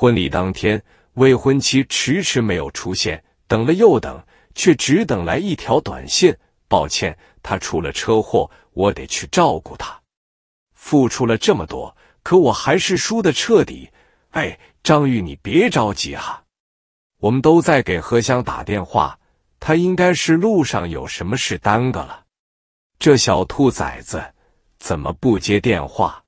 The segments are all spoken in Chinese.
婚礼当天，未婚妻迟迟没有出现，等了又等，却只等来一条短信：“抱歉，他出了车祸，我得去照顾他。”付出了这么多，可我还是输的彻底。哎，张玉，你别着急哈，我们都在给何香打电话，他应该是路上有什么事耽搁了。这小兔崽子怎么不接电话？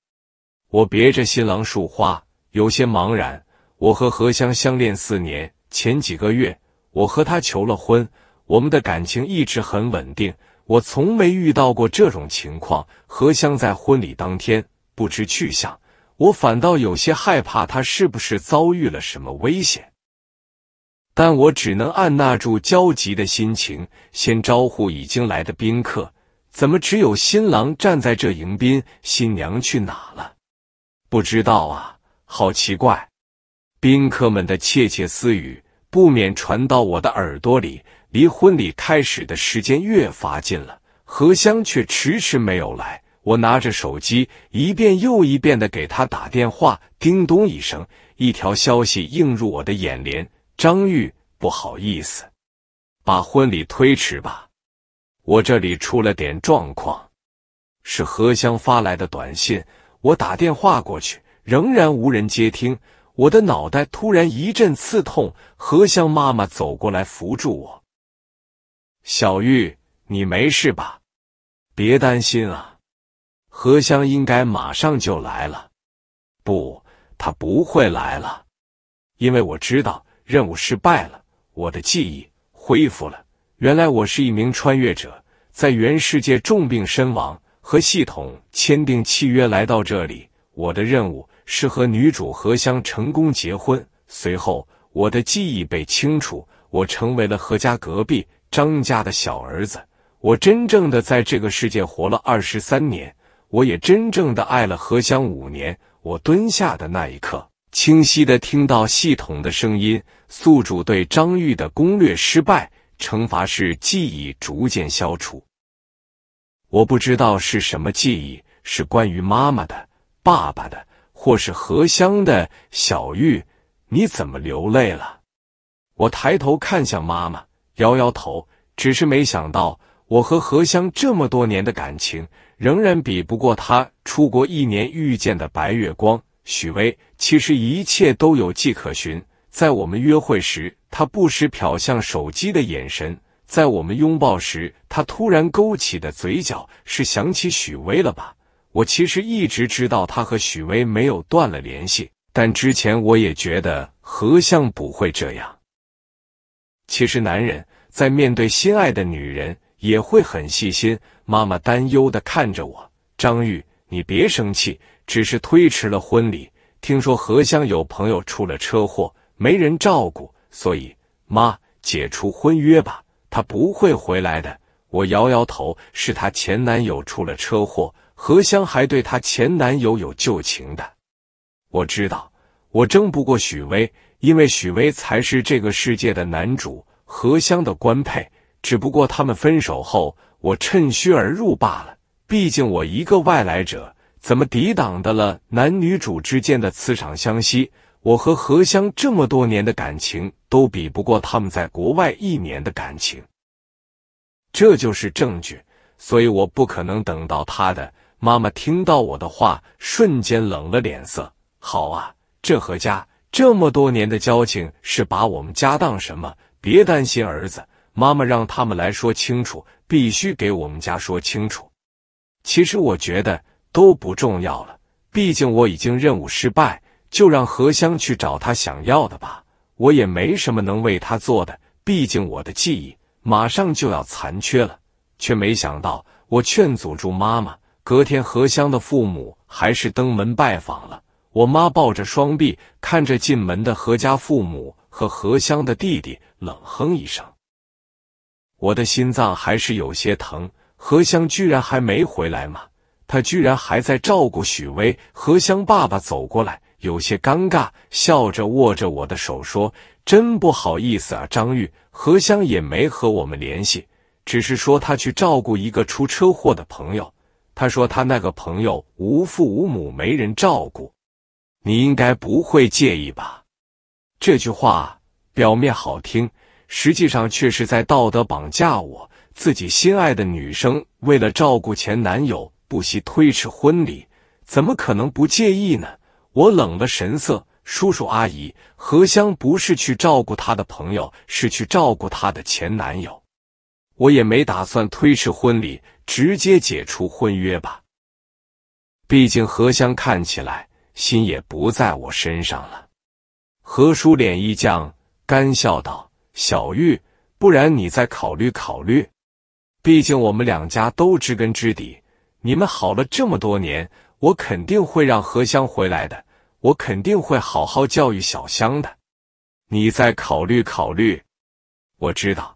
我别着新郎束花，有些茫然。我和何香相恋四年前几个月，我和她求了婚，我们的感情一直很稳定。我从没遇到过这种情况，何香在婚礼当天不知去向，我反倒有些害怕，她是不是遭遇了什么危险？但我只能按捺住焦急的心情，先招呼已经来的宾客。怎么只有新郎站在这迎宾，新娘去哪了？不知道啊，好奇怪。宾客们的窃窃私语不免传到我的耳朵里。离婚礼开始的时间越发近了，何香却迟迟没有来。我拿着手机一遍又一遍的给他打电话，叮咚一声，一条消息映入我的眼帘：“张玉，不好意思，把婚礼推迟吧，我这里出了点状况。”是何香发来的短信。我打电话过去，仍然无人接听。我的脑袋突然一阵刺痛，荷香妈妈走过来扶住我：“小玉，你没事吧？别担心啊，荷香应该马上就来了。”不，她不会来了，因为我知道任务失败了。我的记忆恢复了，原来我是一名穿越者，在原世界重病身亡，和系统签订契约来到这里。我的任务。是和女主何香成功结婚，随后我的记忆被清除，我成为了何家隔壁张家的小儿子。我真正的在这个世界活了二十三年，我也真正的爱了何香五年。我蹲下的那一刻，清晰的听到系统的声音：“宿主对张玉的攻略失败，惩罚是记忆逐渐消除。”我不知道是什么记忆，是关于妈妈的、爸爸的。或是荷香的小玉，你怎么流泪了？我抬头看向妈妈，摇摇头。只是没想到，我和荷香这么多年的感情，仍然比不过他出国一年遇见的白月光许巍。其实一切都有迹可循。在我们约会时，他不时瞟向手机的眼神；在我们拥抱时，他突然勾起的嘴角，是想起许巍了吧？我其实一直知道他和许巍没有断了联系，但之前我也觉得何香不会这样。其实男人在面对心爱的女人也会很细心。妈妈担忧的看着我：“张玉，你别生气，只是推迟了婚礼。听说何香有朋友出了车祸，没人照顾，所以妈解除婚约吧，他不会回来的。”我摇摇头：“是他前男友出了车祸。”何香还对她前男友有旧情的，我知道，我争不过许巍，因为许巍才是这个世界的男主，何香的官配。只不过他们分手后，我趁虚而入罢了。毕竟我一个外来者，怎么抵挡得了男女主之间的磁场相吸？我和何香这么多年的感情，都比不过他们在国外一年的感情。这就是证据，所以我不可能等到他的。妈妈听到我的话，瞬间冷了脸色。好啊，这何家这么多年的交情，是把我们家当什么？别担心，儿子，妈妈让他们来说清楚，必须给我们家说清楚。其实我觉得都不重要了，毕竟我已经任务失败，就让何香去找她想要的吧。我也没什么能为她做的，毕竟我的记忆马上就要残缺了。却没想到，我劝阻住妈妈。隔天，何香的父母还是登门拜访了。我妈抱着双臂，看着进门的何家父母和何香的弟弟，冷哼一声。我的心脏还是有些疼。何香居然还没回来吗？她居然还在照顾许巍。何香爸爸走过来，有些尴尬，笑着握着我的手说：“真不好意思啊，张玉。何香也没和我们联系，只是说她去照顾一个出车祸的朋友。”他说：“他那个朋友无父无母，没人照顾，你应该不会介意吧？”这句话表面好听，实际上却是在道德绑架我自己心爱的女生。为了照顾前男友，不惜推迟婚礼，怎么可能不介意呢？我冷了神色，叔叔阿姨，荷香不是去照顾她的朋友，是去照顾她的前男友。我也没打算推迟婚礼。直接解除婚约吧，毕竟何香看起来心也不在我身上了。何叔脸一僵，干笑道：“小玉，不然你再考虑考虑，毕竟我们两家都知根知底，你们好了这么多年，我肯定会让何香回来的，我肯定会好好教育小香的。你再考虑考虑，我知道。”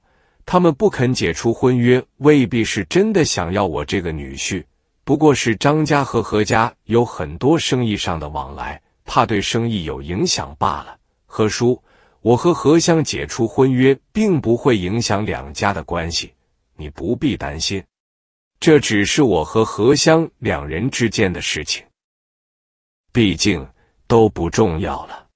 他们不肯解除婚约，未必是真的想要我这个女婿，不过是张家和何家有很多生意上的往来，怕对生意有影响罢了。何叔，我和何香解除婚约，并不会影响两家的关系，你不必担心。这只是我和何香两人之间的事情，毕竟都不重要了。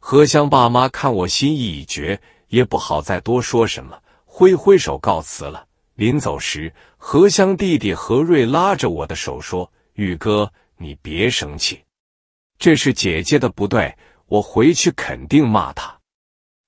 何香爸妈看我心意已决。也不好再多说什么，挥挥手告辞了。临走时，何香弟弟何瑞拉着我的手说：“宇哥，你别生气，这是姐姐的不对，我回去肯定骂她。”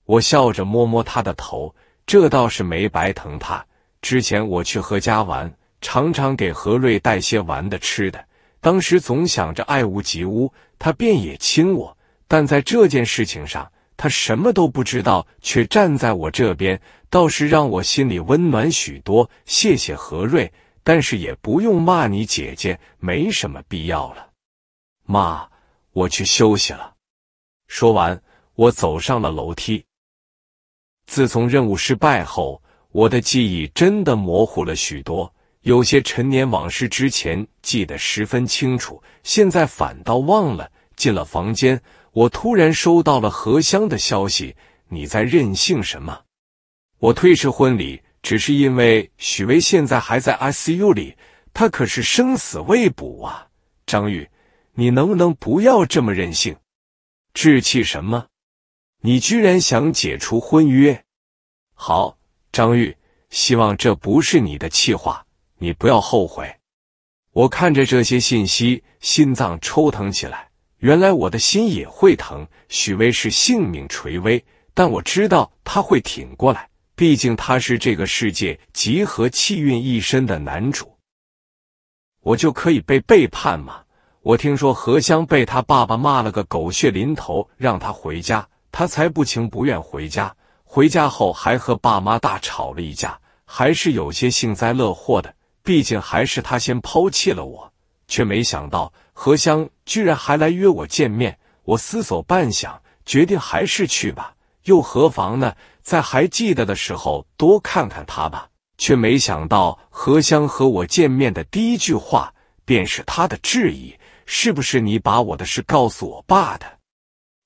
我笑着摸摸他的头，这倒是没白疼他。之前我去何家玩，常常给何瑞带些玩的、吃的，当时总想着爱屋及乌，他便也亲我，但在这件事情上。他什么都不知道，却站在我这边，倒是让我心里温暖许多。谢谢何瑞，但是也不用骂你姐姐，没什么必要了。妈，我去休息了。说完，我走上了楼梯。自从任务失败后，我的记忆真的模糊了许多，有些陈年往事之前记得十分清楚，现在反倒忘了。进了房间。我突然收到了荷香的消息，你在任性什么？我推迟婚礼，只是因为许巍现在还在 ICU 里，他可是生死未卜啊！张玉，你能不能不要这么任性？志气什么？你居然想解除婚约？好，张玉，希望这不是你的气话，你不要后悔。我看着这些信息，心脏抽疼起来。原来我的心也会疼。许巍是性命垂危，但我知道他会挺过来。毕竟他是这个世界集合气运一身的男主，我就可以被背叛吗？我听说何香被他爸爸骂了个狗血淋头，让他回家，他才不情不愿回家。回家后还和爸妈大吵了一架，还是有些幸灾乐祸的。毕竟还是他先抛弃了我，却没想到。何香居然还来约我见面，我思索半晌，决定还是去吧，又何妨呢？在还记得的时候多看看他吧。却没想到何香和我见面的第一句话便是他的质疑：“是不是你把我的事告诉我爸的？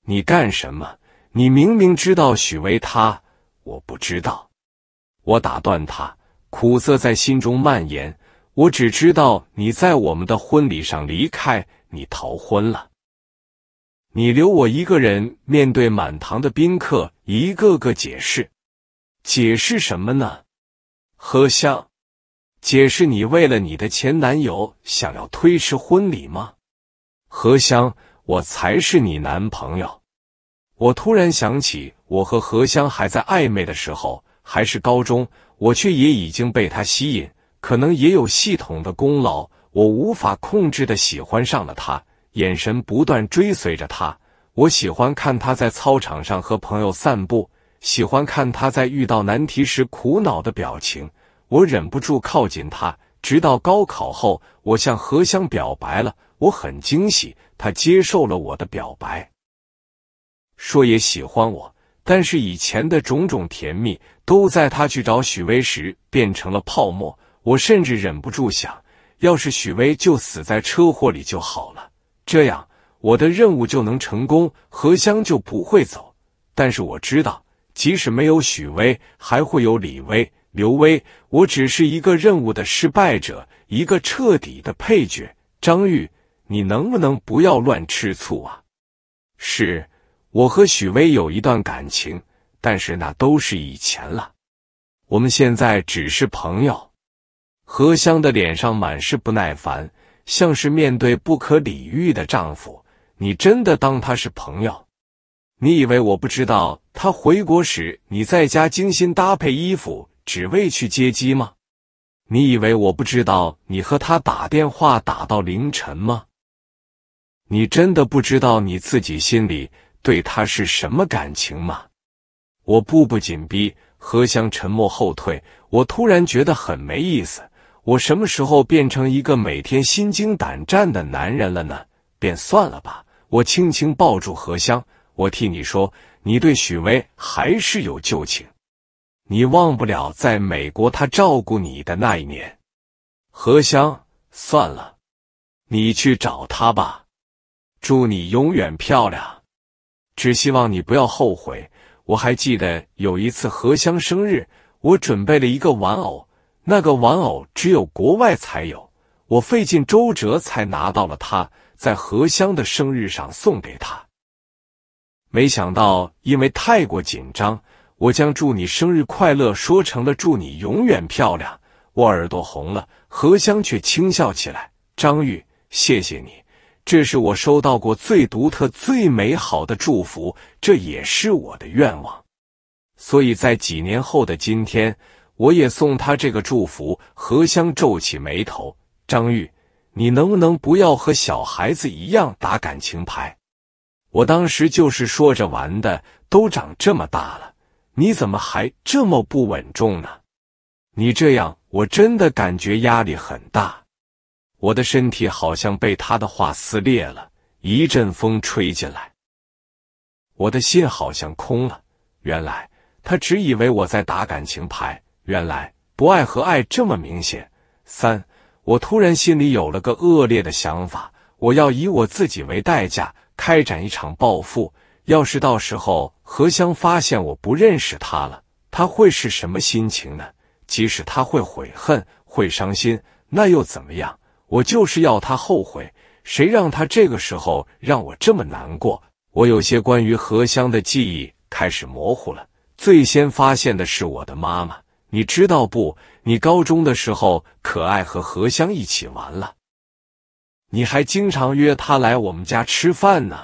你干什么？你明明知道许巍他……我不知道。”我打断他，苦涩在心中蔓延。我只知道你在我们的婚礼上离开，你逃婚了。你留我一个人面对满堂的宾客，一个个解释，解释什么呢？何香，解释你为了你的前男友想要推迟婚礼吗？何香，我才是你男朋友。我突然想起，我和何香还在暧昧的时候，还是高中，我却也已经被他吸引。可能也有系统的功劳，我无法控制的喜欢上了他，眼神不断追随着他。我喜欢看他在操场上和朋友散步，喜欢看他在遇到难题时苦恼的表情。我忍不住靠近他，直到高考后，我向何香表白了。我很惊喜，他接受了我的表白，说也喜欢我，但是以前的种种甜蜜，都在他去找许巍时变成了泡沫。我甚至忍不住想，要是许巍就死在车祸里就好了，这样我的任务就能成功，何香就不会走。但是我知道，即使没有许巍，还会有李威、刘威。我只是一个任务的失败者，一个彻底的配角。张玉，你能不能不要乱吃醋啊？是我和许巍有一段感情，但是那都是以前了，我们现在只是朋友。何香的脸上满是不耐烦，像是面对不可理喻的丈夫。你真的当他是朋友？你以为我不知道他回国时你在家精心搭配衣服，只为去接机吗？你以为我不知道你和他打电话打到凌晨吗？你真的不知道你自己心里对他是什么感情吗？我步步紧逼，何香沉默后退。我突然觉得很没意思。我什么时候变成一个每天心惊胆战的男人了呢？便算了吧。我轻轻抱住荷香，我替你说，你对许巍还是有旧情，你忘不了在美国他照顾你的那一年。荷香，算了，你去找他吧。祝你永远漂亮，只希望你不要后悔。我还记得有一次荷香生日，我准备了一个玩偶。那个玩偶只有国外才有，我费尽周折才拿到了它，在荷香的生日上送给她。没想到，因为太过紧张，我将“祝你生日快乐”说成了“祝你永远漂亮”，我耳朵红了。荷香却轻笑起来：“张玉，谢谢你，这是我收到过最独特、最美好的祝福，这也是我的愿望。所以在几年后的今天。”我也送他这个祝福。何香皱起眉头：“张玉，你能不能不要和小孩子一样打感情牌？我当时就是说着玩的，都长这么大了，你怎么还这么不稳重呢？你这样，我真的感觉压力很大。我的身体好像被他的话撕裂了。一阵风吹进来，我的心好像空了。原来他只以为我在打感情牌。”原来不爱和爱这么明显。三，我突然心里有了个恶劣的想法，我要以我自己为代价开展一场报复。要是到时候何香发现我不认识她了，她会是什么心情呢？即使她会悔恨、会伤心，那又怎么样？我就是要她后悔。谁让她这个时候让我这么难过？我有些关于荷香的记忆开始模糊了。最先发现的是我的妈妈。你知道不？你高中的时候，可爱和何香一起玩了，你还经常约她来我们家吃饭呢。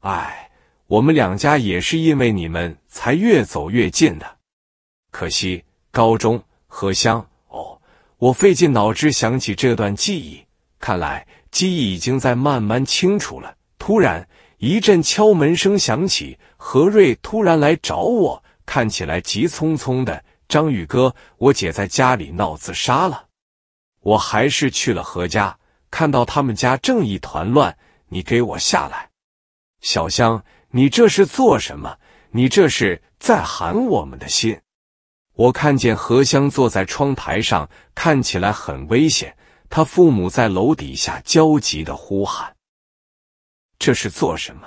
哎，我们两家也是因为你们才越走越近的。可惜高中，何香哦，我费尽脑汁想起这段记忆，看来记忆已经在慢慢清楚了。突然一阵敲门声响起，何瑞突然来找我，看起来急匆匆的。张宇哥，我姐在家里闹自杀了，我还是去了何家，看到他们家正一团乱。你给我下来，小香，你这是做什么？你这是在寒我们的心。我看见何香坐在窗台上，看起来很危险。他父母在楼底下焦急的呼喊，这是做什么？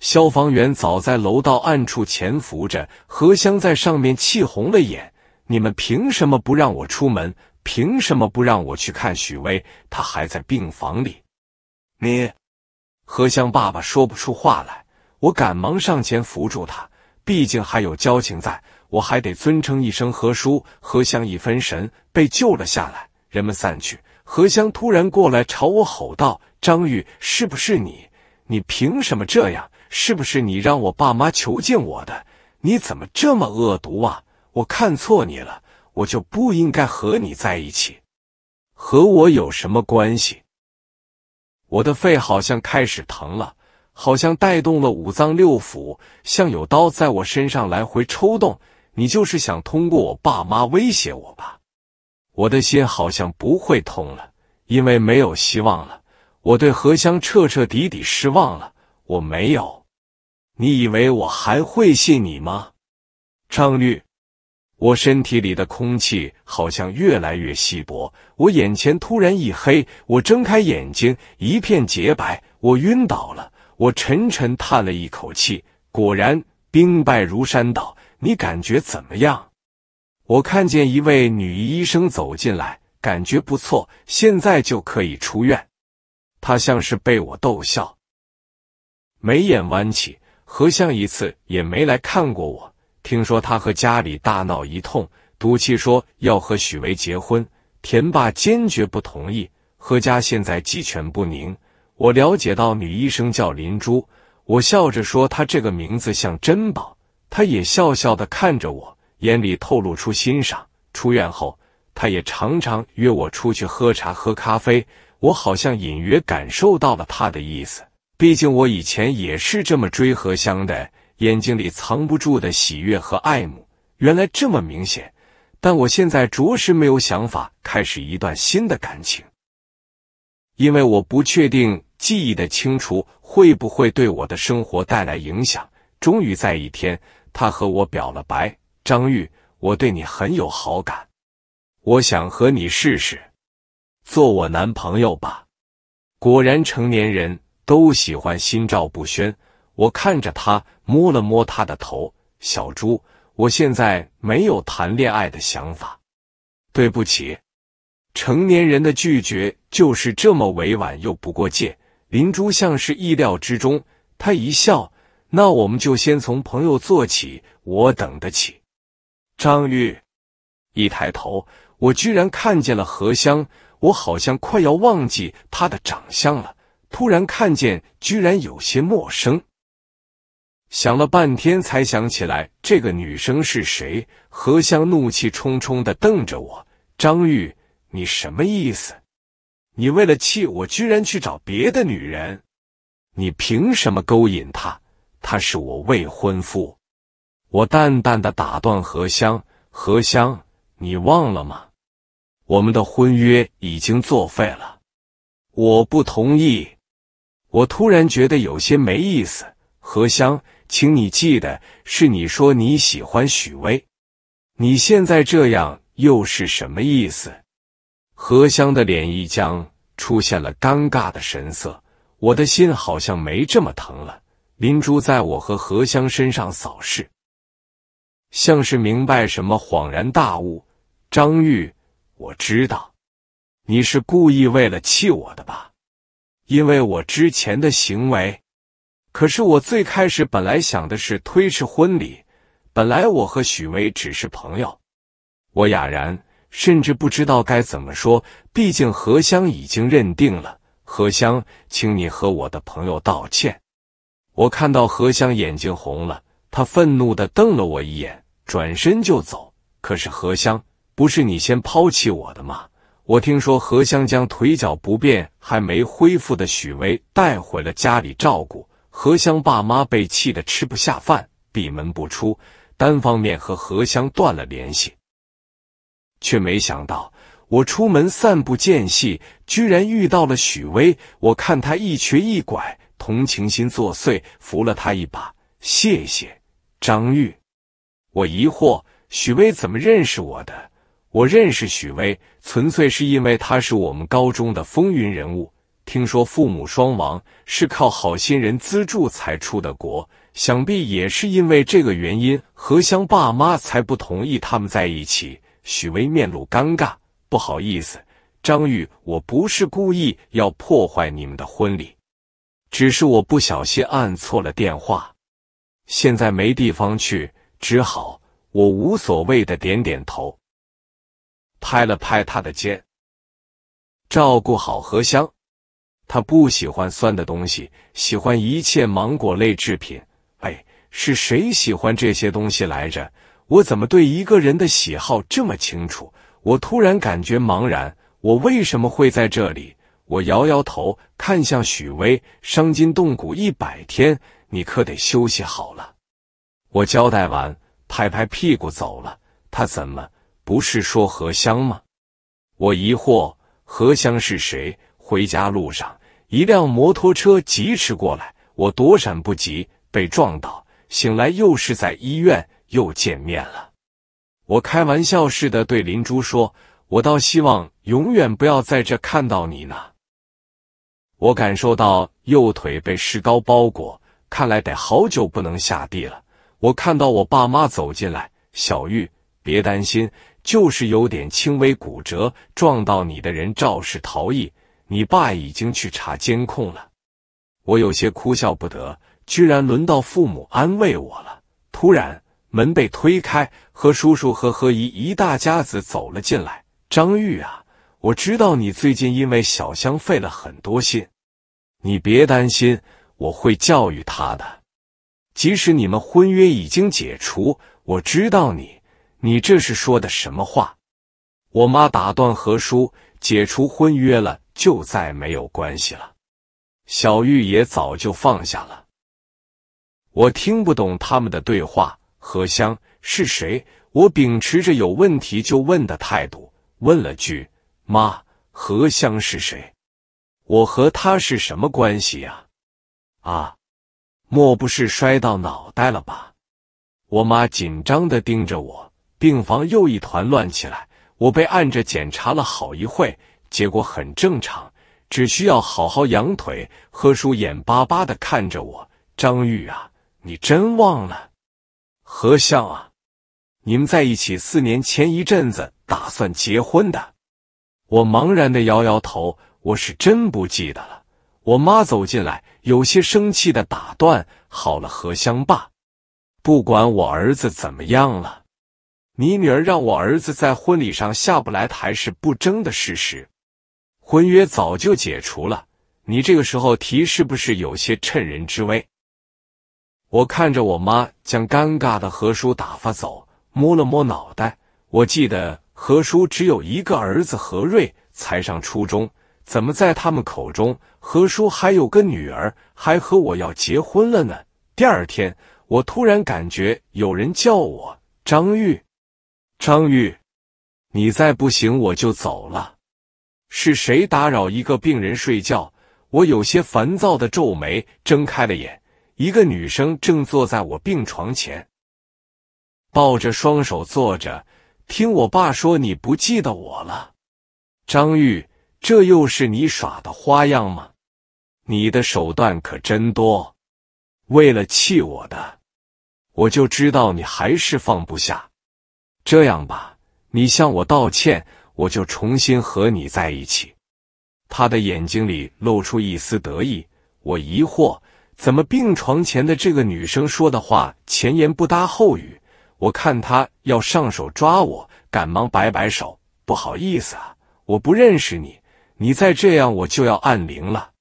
消防员早在楼道暗处潜伏着，何香在上面气红了眼。你们凭什么不让我出门？凭什么不让我去看许巍？他还在病房里。你何香爸爸说不出话来，我赶忙上前扶住他，毕竟还有交情在，我还得尊称一声何叔。何香一分神，被救了下来。人们散去，何香突然过来朝我吼道：“张玉，是不是你？你凭什么这样？是不是你让我爸妈囚禁我的？你怎么这么恶毒啊？”我看错你了，我就不应该和你在一起。和我有什么关系？我的肺好像开始疼了，好像带动了五脏六腑，像有刀在我身上来回抽动。你就是想通过我爸妈威胁我吧？我的心好像不会痛了，因为没有希望了。我对何香彻彻底底失望了。我没有，你以为我还会信你吗？张律。我身体里的空气好像越来越稀薄，我眼前突然一黑，我睁开眼睛，一片洁白，我晕倒了。我沉沉叹了一口气，果然兵败如山倒。你感觉怎么样？我看见一位女医生走进来，感觉不错，现在就可以出院。她像是被我逗笑，眉眼弯起。何香一次也没来看过我。听说他和家里大闹一通，赌气说要和许巍结婚，田爸坚决不同意。何家现在鸡犬不宁。我了解到女医生叫林珠，我笑着说她这个名字像珍宝。她也笑笑的看着我，眼里透露出欣赏。出院后，她也常常约我出去喝茶、喝咖啡。我好像隐约感受到了她的意思，毕竟我以前也是这么追何香的。眼睛里藏不住的喜悦和爱慕，原来这么明显。但我现在着实没有想法开始一段新的感情，因为我不确定记忆的清除会不会对我的生活带来影响。终于在一天，他和我表了白：“张玉，我对你很有好感，我想和你试试，做我男朋友吧。”果然，成年人都喜欢心照不宣。我看着他，摸了摸他的头，小朱，我现在没有谈恋爱的想法，对不起。成年人的拒绝就是这么委婉又不过界。林珠像是意料之中，她一笑，那我们就先从朋友做起，我等得起。张玉，一抬头，我居然看见了何香，我好像快要忘记她的长相了，突然看见，居然有些陌生。想了半天才想起来这个女生是谁，何香怒气冲冲地瞪着我：“张玉，你什么意思？你为了气我，居然去找别的女人？你凭什么勾引她？她是我未婚夫。”我淡淡的打断何香：“何香，你忘了吗？我们的婚约已经作废了。”我不同意。我突然觉得有些没意思，何香。请你记得，是你说你喜欢许巍，你现在这样又是什么意思？何香的脸一僵，出现了尴尬的神色。我的心好像没这么疼了。林珠在我和何香身上扫视，像是明白什么，恍然大悟。张玉，我知道，你是故意为了气我的吧？因为我之前的行为。可是我最开始本来想的是推迟婚礼，本来我和许巍只是朋友。我哑然，甚至不知道该怎么说。毕竟何香已经认定了何香，请你和我的朋友道歉。我看到何香眼睛红了，她愤怒地瞪了我一眼，转身就走。可是何香，不是你先抛弃我的吗？我听说何香将腿脚不便还没恢复的许巍带回了家里照顾。何香爸妈被气得吃不下饭，闭门不出，单方面和何香断了联系。却没想到，我出门散步间隙，居然遇到了许巍。我看他一瘸一拐，同情心作祟，扶了他一把。谢谢张玉。我疑惑，许巍怎么认识我的？我认识许巍，纯粹是因为他是我们高中的风云人物。听说父母双亡，是靠好心人资助才出的国，想必也是因为这个原因，何香爸妈才不同意他们在一起。许巍面露尴尬，不好意思，张玉，我不是故意要破坏你们的婚礼，只是我不小心按错了电话，现在没地方去，只好我无所谓的点点头，拍了拍他的肩，照顾好荷香。他不喜欢酸的东西，喜欢一切芒果类制品。哎，是谁喜欢这些东西来着？我怎么对一个人的喜好这么清楚？我突然感觉茫然。我为什么会在这里？我摇摇头，看向许巍：“伤筋动骨一百天，你可得休息好了。”我交代完，拍拍屁股走了。他怎么不是说荷香吗？我疑惑：荷香是谁？回家路上。一辆摩托车疾驰过来，我躲闪不及，被撞倒。醒来又是在医院，又见面了。我开玩笑似的对林珠说：“我倒希望永远不要在这看到你呢。”我感受到右腿被石膏包裹，看来得好久不能下地了。我看到我爸妈走进来：“小玉，别担心，就是有点轻微骨折，撞到你的人肇事逃逸。”你爸已经去查监控了，我有些哭笑不得，居然轮到父母安慰我了。突然门被推开，何叔叔和何姨一大家子走了进来。张玉啊，我知道你最近因为小香费了很多心，你别担心，我会教育他的。即使你们婚约已经解除，我知道你，你这是说的什么话？我妈打断何叔。解除婚约了，就再没有关系了。小玉也早就放下了。我听不懂他们的对话。何香是谁？我秉持着有问题就问的态度，问了句：“妈，何香是谁？我和他是什么关系呀？”啊，莫不是摔到脑袋了吧？我妈紧张的盯着我，病房又一团乱起来。我被按着检查了好一会，结果很正常，只需要好好养腿。何叔眼巴巴的看着我，张玉啊，你真忘了？何相啊，你们在一起四年前一阵子打算结婚的。我茫然的摇摇头，我是真不记得了。我妈走进来，有些生气的打断：“好了，何香爸，不管我儿子怎么样了。”你女儿让我儿子在婚礼上下不来台是不争的事实，婚约早就解除了，你这个时候提是不是有些趁人之危？我看着我妈将尴尬的何叔打发走，摸了摸脑袋。我记得何叔只有一个儿子何瑞，才上初中，怎么在他们口中何叔还有个女儿，还和我要结婚了呢？第二天，我突然感觉有人叫我张玉。张玉，你再不行我就走了。是谁打扰一个病人睡觉？我有些烦躁的皱眉，睁开了眼。一个女生正坐在我病床前，抱着双手坐着。听我爸说你不记得我了，张玉，这又是你耍的花样吗？你的手段可真多。为了气我的，我就知道你还是放不下。这样吧，你向我道歉，我就重新和你在一起。他的眼睛里露出一丝得意。我疑惑，怎么病床前的这个女生说的话前言不搭后语？我看他要上手抓我，赶忙摆摆手：“不好意思啊，我不认识你，你再这样我就要按铃了。”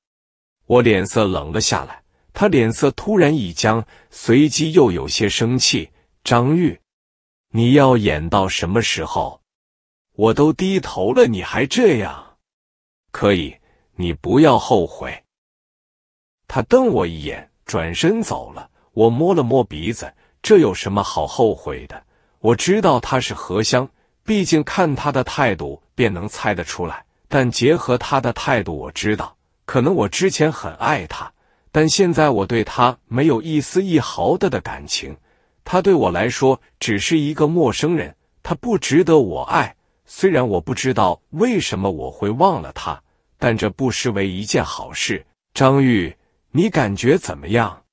我脸色冷了下来，他脸色突然一僵，随即又有些生气。张玉。你要演到什么时候？我都低头了，你还这样？可以，你不要后悔。他瞪我一眼，转身走了。我摸了摸鼻子，这有什么好后悔的？我知道他是何香，毕竟看他的态度便能猜得出来。但结合他的态度，我知道，可能我之前很爱他，但现在我对他没有一丝一毫的的感情。他对我来说只是一个陌生人，他不值得我爱。虽然我不知道为什么我会忘了他，但这不失为一件好事。张玉，你感觉怎么样？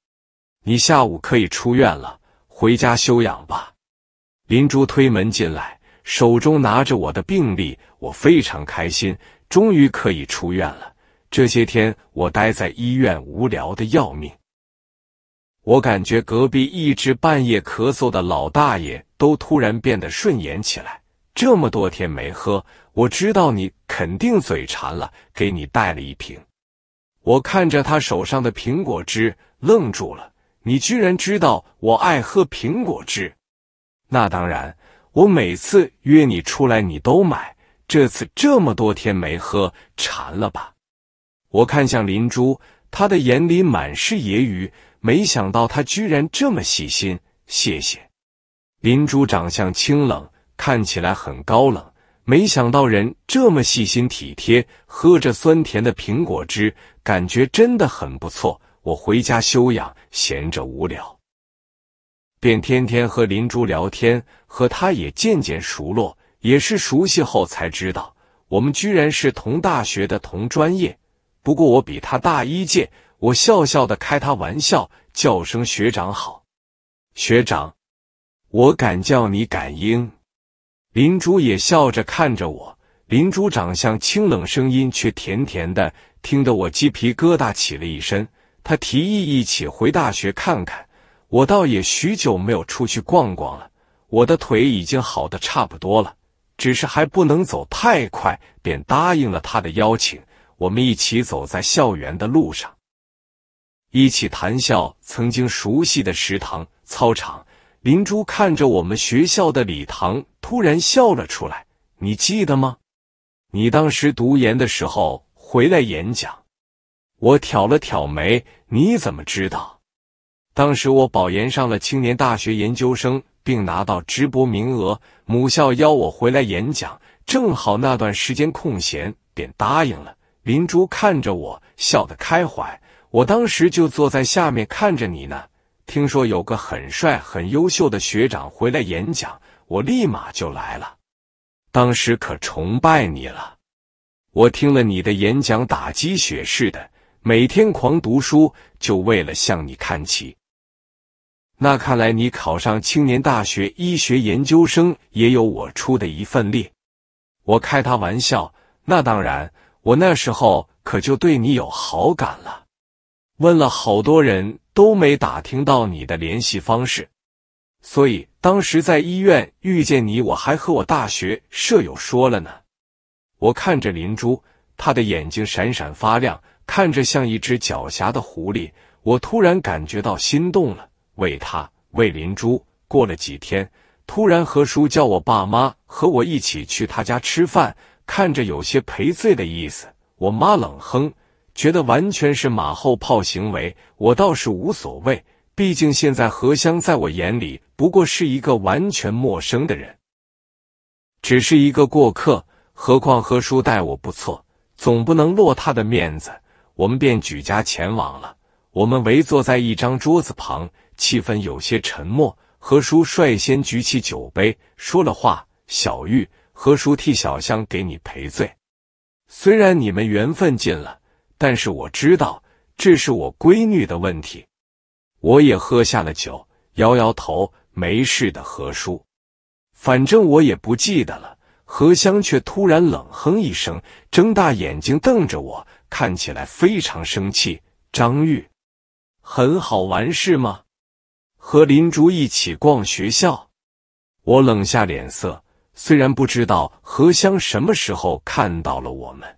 你下午可以出院了，回家休养吧。林珠推门进来，手中拿着我的病历，我非常开心，终于可以出院了。这些天我待在医院，无聊的要命。我感觉隔壁一直半夜咳嗽的老大爷都突然变得顺眼起来。这么多天没喝，我知道你肯定嘴馋了，给你带了一瓶。我看着他手上的苹果汁，愣住了。你居然知道我爱喝苹果汁？那当然，我每次约你出来，你都买。这次这么多天没喝，馋了吧？我看向林珠，他的眼里满是揶揄。没想到他居然这么细心，谢谢林珠。长相清冷，看起来很高冷，没想到人这么细心体贴。喝着酸甜的苹果汁，感觉真的很不错。我回家休养，闲着无聊，便天天和林珠聊天，和她也渐渐熟络。也是熟悉后才知道，我们居然是同大学的同专业，不过我比他大一届。我笑笑的开他玩笑，叫声学长好。学长，我敢叫你敢应。林珠也笑着看着我，林珠长相清冷，声音却甜甜的，听得我鸡皮疙瘩起了一身。他提议一起回大学看看，我倒也许久没有出去逛逛了，我的腿已经好的差不多了，只是还不能走太快，便答应了他的邀请。我们一起走在校园的路上。一起谈笑，曾经熟悉的食堂、操场。林珠看着我们学校的礼堂，突然笑了出来。你记得吗？你当时读研的时候回来演讲。我挑了挑眉，你怎么知道？当时我保研上了青年大学研究生，并拿到直博名额，母校邀我回来演讲，正好那段时间空闲，便答应了。林珠看着我，笑得开怀。我当时就坐在下面看着你呢。听说有个很帅、很优秀的学长回来演讲，我立马就来了。当时可崇拜你了。我听了你的演讲，打鸡血似的，每天狂读书，就为了向你看齐。那看来你考上青年大学医学研究生也有我出的一份力。我开他玩笑，那当然，我那时候可就对你有好感了。问了好多人都没打听到你的联系方式，所以当时在医院遇见你，我还和我大学舍友说了呢。我看着林珠，她的眼睛闪闪发亮，看着像一只狡黠的狐狸。我突然感觉到心动了，为她，为林珠。过了几天，突然何叔叫我爸妈和我一起去他家吃饭，看着有些赔罪的意思。我妈冷哼。觉得完全是马后炮行为，我倒是无所谓。毕竟现在何香在我眼里不过是一个完全陌生的人，只是一个过客。何况何叔待我不错，总不能落他的面子。我们便举家前往了。我们围坐在一张桌子旁，气氛有些沉默。何叔率先举起酒杯，说了话：“小玉，何叔替小香给你赔罪。虽然你们缘分尽了。”但是我知道这是我闺女的问题，我也喝下了酒，摇摇头，没事的，何叔。反正我也不记得了。何香却突然冷哼一声，睁大眼睛瞪着我，看起来非常生气。张玉，很好玩是吗？和林竹一起逛学校。我冷下脸色，虽然不知道何香什么时候看到了我们。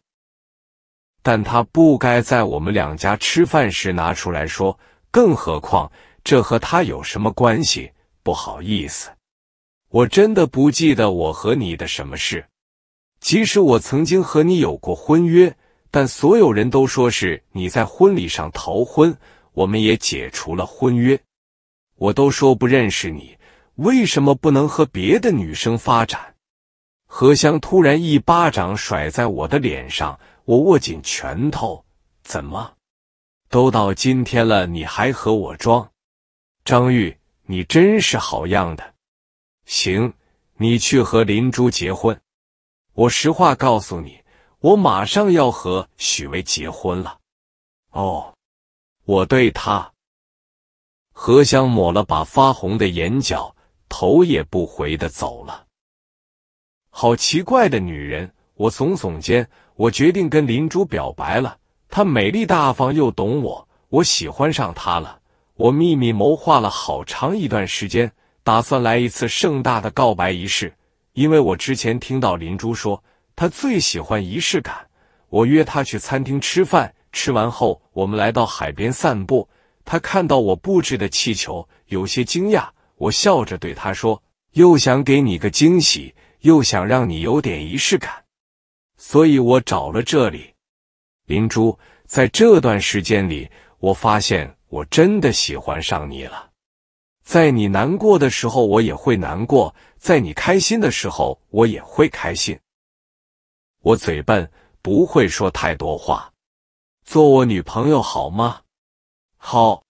但他不该在我们两家吃饭时拿出来说，更何况这和他有什么关系？不好意思，我真的不记得我和你的什么事。即使我曾经和你有过婚约，但所有人都说是你在婚礼上逃婚，我们也解除了婚约。我都说不认识你，为什么不能和别的女生发展？何香突然一巴掌甩在我的脸上，我握紧拳头。怎么，都到今天了，你还和我装？张玉，你真是好样的！行，你去和林珠结婚。我实话告诉你，我马上要和许巍结婚了。哦，我对他。何香抹了把发红的眼角，头也不回的走了。好奇怪的女人，我耸耸肩。我决定跟林珠表白了。她美丽大方又懂我，我喜欢上她了。我秘密谋划了好长一段时间，打算来一次盛大的告白仪式。因为我之前听到林珠说，她最喜欢仪式感。我约她去餐厅吃饭，吃完后我们来到海边散步。她看到我布置的气球，有些惊讶。我笑着对她说：“又想给你个惊喜。”又想让你有点仪式感，所以我找了这里。林珠，在这段时间里，我发现我真的喜欢上你了。在你难过的时候，我也会难过；在你开心的时候，我也会开心。我嘴笨，不会说太多话。做我女朋友好吗？好。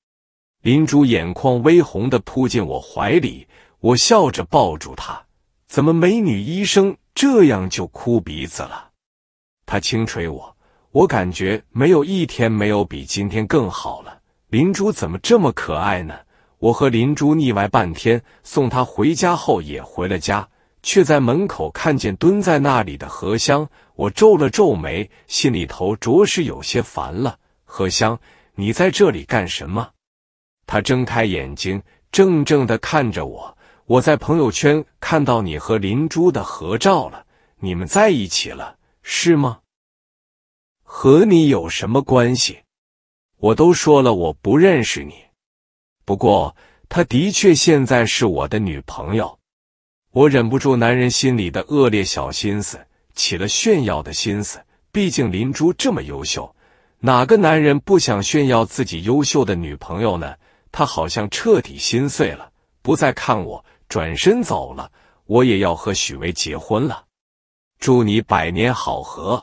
林珠眼眶微红的扑进我怀里，我笑着抱住她。怎么，美女医生这样就哭鼻子了？她轻捶我，我感觉没有一天没有比今天更好了。林珠怎么这么可爱呢？我和林珠腻歪半天，送她回家后也回了家，却在门口看见蹲在那里的荷香。我皱了皱眉，心里头着实有些烦了。荷香，你在这里干什么？他睁开眼睛，怔怔的看着我。我在朋友圈看到你和林珠的合照了，你们在一起了是吗？和你有什么关系？我都说了我不认识你。不过她的确现在是我的女朋友。我忍不住男人心里的恶劣小心思，起了炫耀的心思。毕竟林珠这么优秀，哪个男人不想炫耀自己优秀的女朋友呢？她好像彻底心碎了，不再看我。转身走了，我也要和许巍结婚了。祝你百年好合。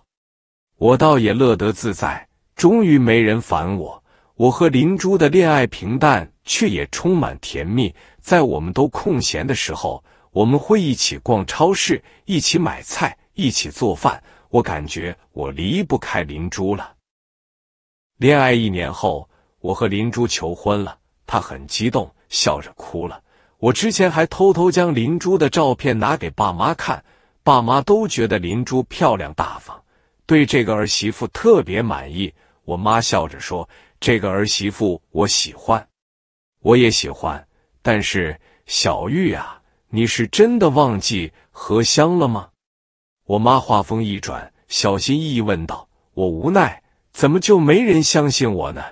我倒也乐得自在，终于没人烦我。我和林珠的恋爱平淡，却也充满甜蜜。在我们都空闲的时候，我们会一起逛超市，一起买菜，一起做饭。我感觉我离不开林珠了。恋爱一年后，我和林珠求婚了，她很激动，笑着哭了。我之前还偷偷将林珠的照片拿给爸妈看，爸妈都觉得林珠漂亮大方，对这个儿媳妇特别满意。我妈笑着说：“这个儿媳妇我喜欢，我也喜欢。”但是小玉啊，你是真的忘记荷香了吗？我妈话锋一转，小心翼翼问道。我无奈，怎么就没人相信我呢？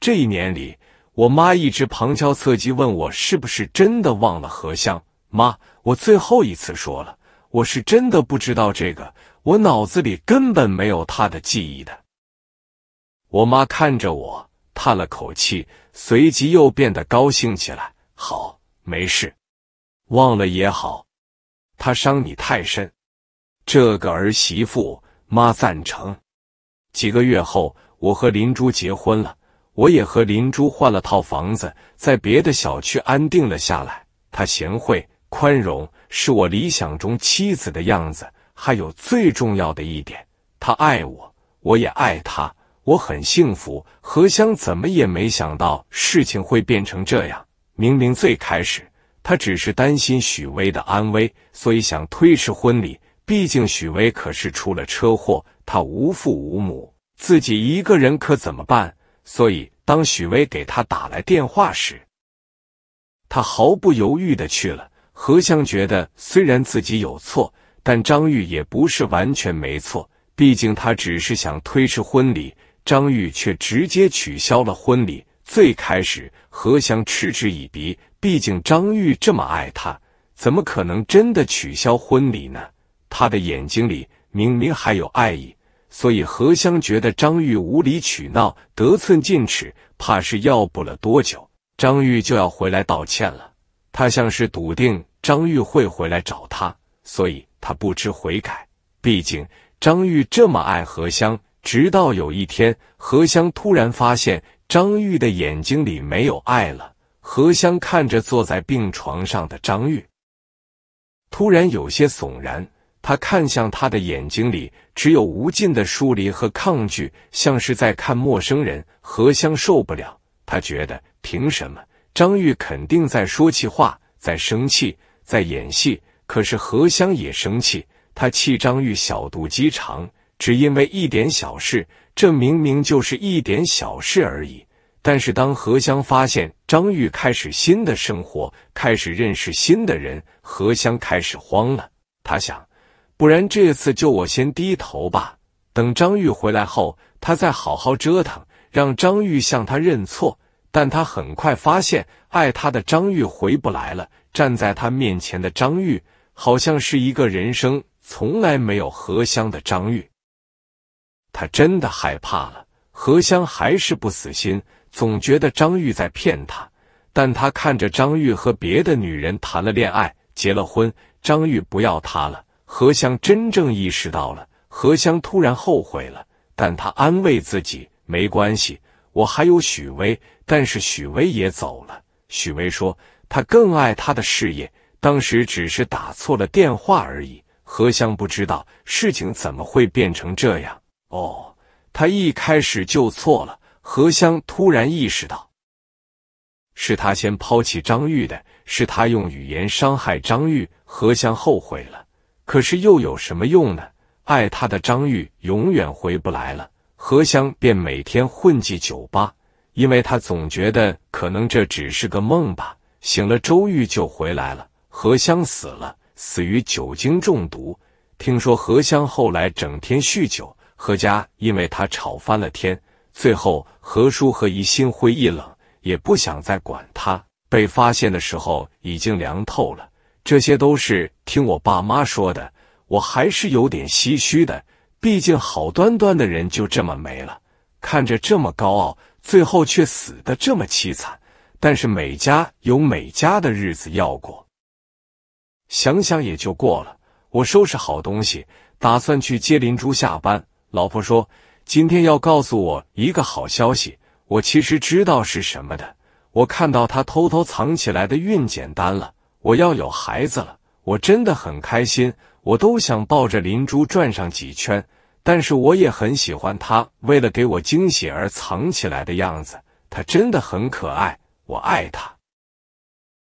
这一年里。我妈一直旁敲侧击问我是不是真的忘了荷香。妈，我最后一次说了，我是真的不知道这个，我脑子里根本没有他的记忆的。我妈看着我，叹了口气，随即又变得高兴起来。好，没事，忘了也好，他伤你太深。这个儿媳妇，妈赞成。几个月后，我和林珠结婚了。我也和林珠换了套房子，在别的小区安定了下来。她贤惠宽容，是我理想中妻子的样子。还有最重要的一点，她爱我，我也爱她，我很幸福。何香怎么也没想到事情会变成这样。明明最开始她只是担心许巍的安危，所以想推迟婚礼。毕竟许巍可是出了车祸，他无父无母，自己一个人可怎么办？所以，当许巍给他打来电话时，他毫不犹豫的去了。何香觉得，虽然自己有错，但张玉也不是完全没错。毕竟他只是想推迟婚礼，张玉却直接取消了婚礼。最开始，何香嗤之以鼻，毕竟张玉这么爱他，怎么可能真的取消婚礼呢？他的眼睛里明明还有爱意。所以何香觉得张玉无理取闹、得寸进尺，怕是要不了多久，张玉就要回来道歉了。他像是笃定张玉会回来找他，所以他不知悔改。毕竟张玉这么爱何香，直到有一天，何香突然发现张玉的眼睛里没有爱了。何香看着坐在病床上的张玉，突然有些悚然。他看向他的眼睛里只有无尽的疏离和抗拒，像是在看陌生人。何香受不了，他觉得凭什么？张玉肯定在说气话，在生气，在演戏。可是何香也生气，他气张玉小肚鸡肠，只因为一点小事。这明明就是一点小事而已。但是当何香发现张玉开始新的生活，开始认识新的人，何香开始慌了。他想。不然这次就我先低头吧，等张玉回来后，他再好好折腾，让张玉向他认错。但他很快发现，爱他的张玉回不来了。站在他面前的张玉，好像是一个人生从来没有荷香的张玉。他真的害怕了。荷香还是不死心，总觉得张玉在骗他。但他看着张玉和别的女人谈了恋爱，结了婚，张玉不要他了。何香真正意识到了，何香突然后悔了，但她安慰自己没关系，我还有许巍，但是许巍也走了。许巍说他更爱他的事业，当时只是打错了电话而已。何香不知道事情怎么会变成这样。哦，他一开始就错了。何香突然意识到，是他先抛弃张玉的，是他用语言伤害张玉。何香后悔了。可是又有什么用呢？爱他的张玉永远回不来了。何香便每天混迹酒吧，因为他总觉得可能这只是个梦吧，醒了周玉就回来了。何香死了，死于酒精中毒。听说何香后来整天酗酒，何家因为他吵翻了天，最后何叔和姨心灰意冷，也不想再管他。被发现的时候已经凉透了。这些都是听我爸妈说的，我还是有点唏嘘的。毕竟好端端的人就这么没了，看着这么高傲，最后却死的这么凄惨。但是每家有每家的日子要过，想想也就过了。我收拾好东西，打算去接林珠下班。老婆说今天要告诉我一个好消息，我其实知道是什么的。我看到他偷偷藏起来的孕检单了。我要有孩子了，我真的很开心，我都想抱着林珠转上几圈。但是我也很喜欢他为了给我惊喜而藏起来的样子，他真的很可爱，我爱他。